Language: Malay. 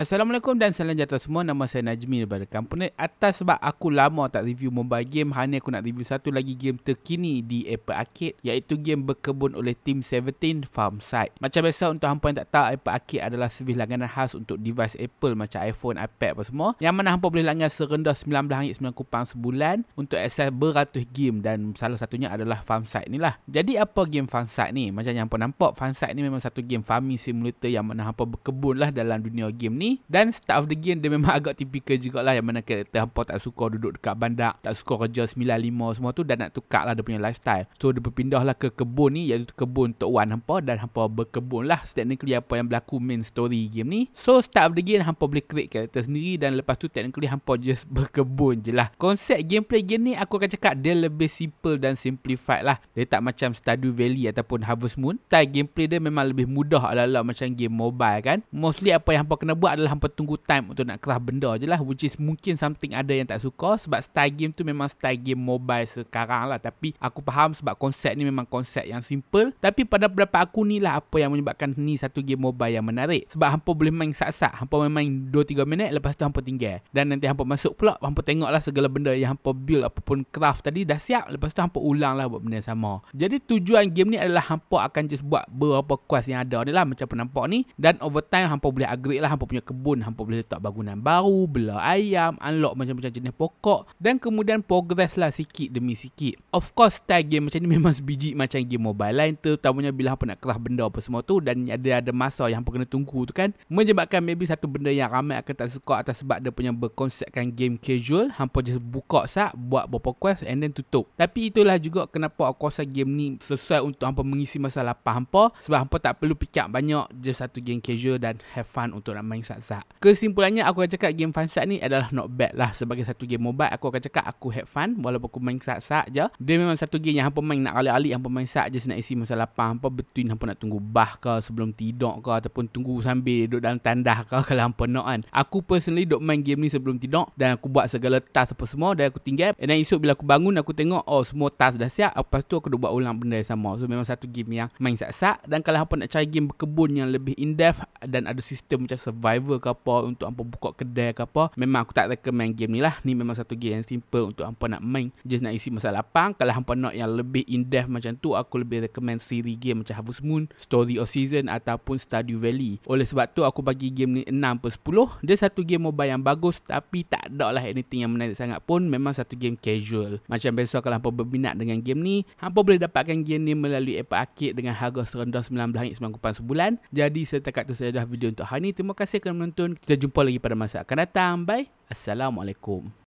Assalamualaikum dan salam sejahtera semua. Nama saya Najmi daripada company. Atas sebab aku lama tak review mobile game, hanya aku nak review satu lagi game terkini di Apple Arcade iaitu game berkebun oleh Team 17 Farmside. Macam biasa untuk hampa yang tak tahu, Apple Arcade adalah servis langganan khas untuk device Apple macam iPhone, iPad apa semua. Yang mana hampa boleh langgan serendah RM19.90 kupang sebulan untuk akses beratus game dan salah satunya adalah Farmside Side ni lah. Jadi apa game Farmside ni? Macam yang hampa nampak, Farmside ni memang satu game farming simulator yang mana hampa berkebun lah dalam dunia game ni dan start of the game Dia memang agak typical lah Yang mana karakter hampa tak suka Duduk dekat bandar Tak suka kerja 95 semua tu Dan nak tukar lah Dia punya lifestyle So dia berpindah lah ke kebun ni Iaitu kebun Tok Wan hampa Dan hampa berkebun lah so, Technically apa yang berlaku Main story game ni So start of the game Hampa boleh create karakter sendiri Dan lepas tu technically Hampa just berkebun je lah Konsep gameplay game ni Aku akan cakap Dia lebih simple dan simplified lah Dia tak macam Stardew Valley Ataupun Harvest Moon Style gameplay dia memang lebih mudah Alah-alah macam game mobile kan Mostly apa yang hampa kena buat adalah hampa tunggu time untuk nak kerah benda je lah which is mungkin something ada yang tak suka sebab style game tu memang style game mobile sekarang lah tapi aku faham sebab konsep ni memang konsep yang simple tapi pada beberapa aku ni lah apa yang menyebabkan ni satu game mobile yang menarik sebab hampa boleh main sak-sak hampa main 2-3 minit lepas tu hampa tinggal dan nanti hampa masuk pula hampa tengok lah segala benda yang hampa build apapun craft tadi dah siap lepas tu hampa ulang lah buat benda sama jadi tujuan game ni adalah hampa akan just buat beberapa quest yang ada ni lah macam apa ni dan over time hampa boleh upgrade lah hampa punya kebun hampa boleh letak bangunan baru, bela ayam, unlock macam-macam jenis pokok dan kemudian progress lah sikit demi sikit. Of course, style game macam ni memang sebiji macam game mobile lain terutamanya bila hampa nak kerah benda apa semua tu dan ada ada masa yang hampa kena tunggu tu kan menyebabkan maybe satu benda yang ramai akan tak suka atas sebab dia punya berkonsepkan game casual, hampa just buka sah, buat beberapa quest and then tutup. Tapi itulah juga kenapa aku rasa game ni sesuai untuk hampa mengisi masa lapar hampa sebab hampa tak perlu pick up banyak just satu game casual dan have fun untuk nak main Fansat. Kesimpulannya aku akan cakap game Fansat ni adalah not bad lah sebagai satu game mobile. Aku akan cakap aku had fun walaupun aku main sat-sat je. Dia memang satu game yang hampa main nak ali-ali hampa main sat je nak isi masa lapang hampa betul hampa nak tunggu bah ke sebelum tidur ke ataupun tunggu sambil duduk dalam tandas ke kalau hampa nak kan. Aku personally duduk main game ni sebelum tidur dan aku buat segala task apa semua dan aku tinggal. Dan esok bila aku bangun aku tengok oh semua task dah siap. Lepas tu aku duduk buat ulang benda yang sama. So memang satu game yang main sat-sat dan kalau hampa nak cari game berkebun yang lebih in-depth dan ada sistem macam survival driver ke apa untuk hampa buka kedai ke apa memang aku tak recommend game ni lah ni memang satu game yang simple untuk hampa nak main just nak isi masa lapang kalau hampa nak yang lebih in depth macam tu aku lebih recommend siri game macam Harvest Moon Story of Season ataupun Stardew Valley oleh sebab tu aku bagi game ni 6 per 10 dia satu game mobile yang bagus tapi tak ada lah anything yang menarik sangat pun memang satu game casual macam biasa kalau hampa berminat dengan game ni hampa boleh dapatkan game ni melalui Apple Arcade dengan harga serendah RM19.90 sebulan jadi setakat tu saya dah video untuk hari ni terima kasih kerana menonton. Kita jumpa lagi pada masa akan datang. Bye. Assalamualaikum.